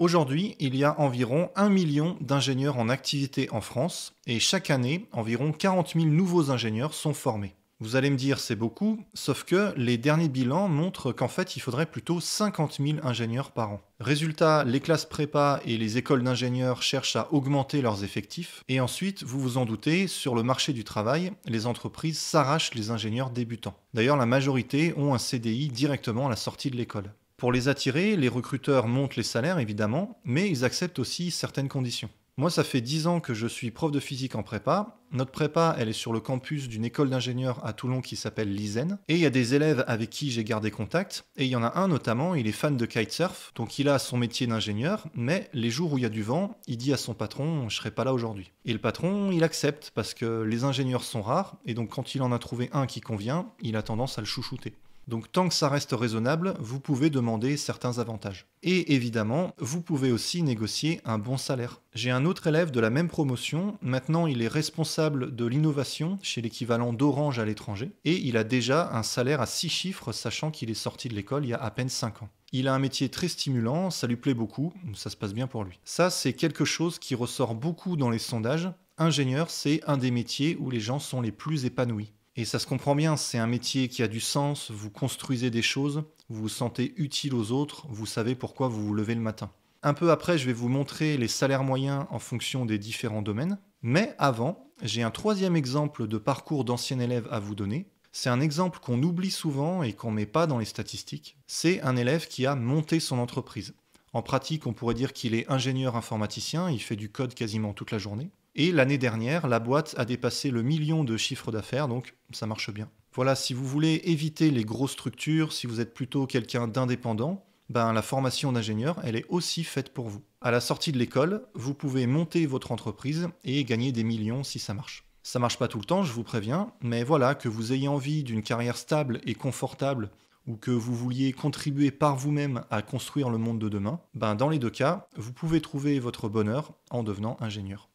Aujourd'hui, il y a environ 1 million d'ingénieurs en activité en France et chaque année, environ 40 000 nouveaux ingénieurs sont formés. Vous allez me dire c'est beaucoup, sauf que les derniers bilans montrent qu'en fait il faudrait plutôt 50 000 ingénieurs par an. Résultat, les classes prépa et les écoles d'ingénieurs cherchent à augmenter leurs effectifs. Et ensuite, vous vous en doutez, sur le marché du travail, les entreprises s'arrachent les ingénieurs débutants. D'ailleurs, la majorité ont un CDI directement à la sortie de l'école. Pour les attirer, les recruteurs montent les salaires évidemment, mais ils acceptent aussi certaines conditions. Moi, ça fait 10 ans que je suis prof de physique en prépa. Notre prépa, elle est sur le campus d'une école d'ingénieurs à Toulon qui s'appelle l'ISEN. Et il y a des élèves avec qui j'ai gardé contact. Et il y en a un notamment, il est fan de kitesurf, donc il a son métier d'ingénieur, mais les jours où il y a du vent, il dit à son patron Je serai pas là aujourd'hui. Et le patron, il accepte parce que les ingénieurs sont rares, et donc quand il en a trouvé un qui convient, il a tendance à le chouchouter. Donc tant que ça reste raisonnable, vous pouvez demander certains avantages. Et évidemment, vous pouvez aussi négocier un bon salaire. J'ai un autre élève de la même promotion, maintenant il est responsable de l'innovation chez l'équivalent d'Orange à l'étranger, et il a déjà un salaire à 6 chiffres, sachant qu'il est sorti de l'école il y a à peine 5 ans. Il a un métier très stimulant, ça lui plaît beaucoup, ça se passe bien pour lui. Ça, c'est quelque chose qui ressort beaucoup dans les sondages. Ingénieur, c'est un des métiers où les gens sont les plus épanouis. Et ça se comprend bien, c'est un métier qui a du sens, vous construisez des choses, vous vous sentez utile aux autres, vous savez pourquoi vous vous levez le matin. Un peu après, je vais vous montrer les salaires moyens en fonction des différents domaines. Mais avant, j'ai un troisième exemple de parcours d'ancien élève à vous donner. C'est un exemple qu'on oublie souvent et qu'on ne met pas dans les statistiques. C'est un élève qui a monté son entreprise. En pratique, on pourrait dire qu'il est ingénieur informaticien, il fait du code quasiment toute la journée. Et l'année dernière, la boîte a dépassé le million de chiffre d'affaires, donc ça marche bien. Voilà, si vous voulez éviter les grosses structures, si vous êtes plutôt quelqu'un d'indépendant, ben, la formation d'ingénieur, elle est aussi faite pour vous. À la sortie de l'école, vous pouvez monter votre entreprise et gagner des millions si ça marche. Ça marche pas tout le temps, je vous préviens, mais voilà, que vous ayez envie d'une carrière stable et confortable ou que vous vouliez contribuer par vous-même à construire le monde de demain, ben dans les deux cas, vous pouvez trouver votre bonheur en devenant ingénieur.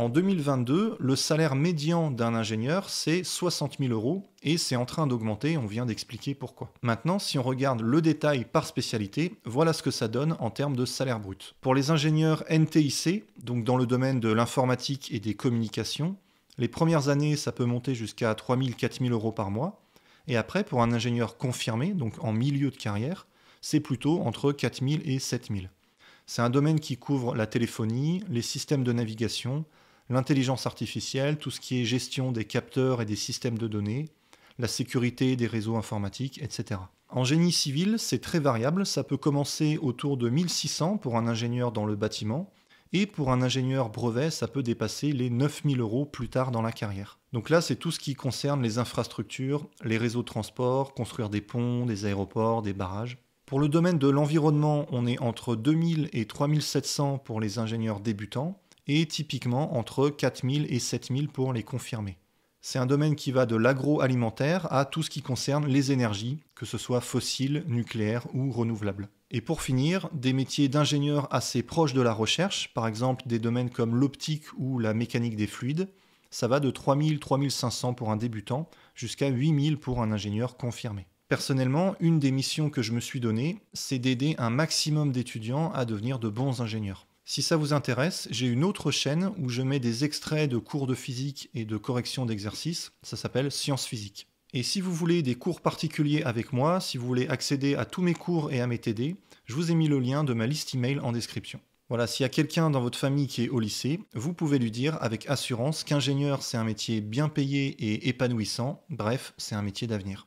en 2022, le salaire médian d'un ingénieur, c'est 60 000 euros et c'est en train d'augmenter, on vient d'expliquer pourquoi. Maintenant, si on regarde le détail par spécialité, voilà ce que ça donne en termes de salaire brut. Pour les ingénieurs NTIC, donc dans le domaine de l'informatique et des communications, les premières années, ça peut monter jusqu'à 3 000, 4 000 euros par mois. Et après, pour un ingénieur confirmé, donc en milieu de carrière, c'est plutôt entre 4 000 et 7 000. C'est un domaine qui couvre la téléphonie, les systèmes de navigation, l'intelligence artificielle, tout ce qui est gestion des capteurs et des systèmes de données, la sécurité des réseaux informatiques, etc. En génie civil, c'est très variable, ça peut commencer autour de 1600 pour un ingénieur dans le bâtiment, et pour un ingénieur brevet, ça peut dépasser les 9000 euros plus tard dans la carrière. Donc là, c'est tout ce qui concerne les infrastructures, les réseaux de transport, construire des ponts, des aéroports, des barrages. Pour le domaine de l'environnement, on est entre 2000 et 3700 pour les ingénieurs débutants, et typiquement entre 4000 et 7000 pour les confirmer. C'est un domaine qui va de l'agroalimentaire à tout ce qui concerne les énergies, que ce soit fossiles, nucléaires ou renouvelables. Et pour finir, des métiers d'ingénieurs assez proches de la recherche, par exemple des domaines comme l'optique ou la mécanique des fluides, ça va de 3000-3500 pour un débutant jusqu'à 8000 pour un ingénieur confirmé. Personnellement, une des missions que je me suis donnée, c'est d'aider un maximum d'étudiants à devenir de bons ingénieurs. Si ça vous intéresse, j'ai une autre chaîne où je mets des extraits de cours de physique et de correction d'exercices. Ça s'appelle Sciences Physique. Et si vous voulez des cours particuliers avec moi, si vous voulez accéder à tous mes cours et à mes TD, je vous ai mis le lien de ma liste email en description. Voilà, s'il y a quelqu'un dans votre famille qui est au lycée, vous pouvez lui dire avec assurance qu'ingénieur c'est un métier bien payé et épanouissant, bref, c'est un métier d'avenir.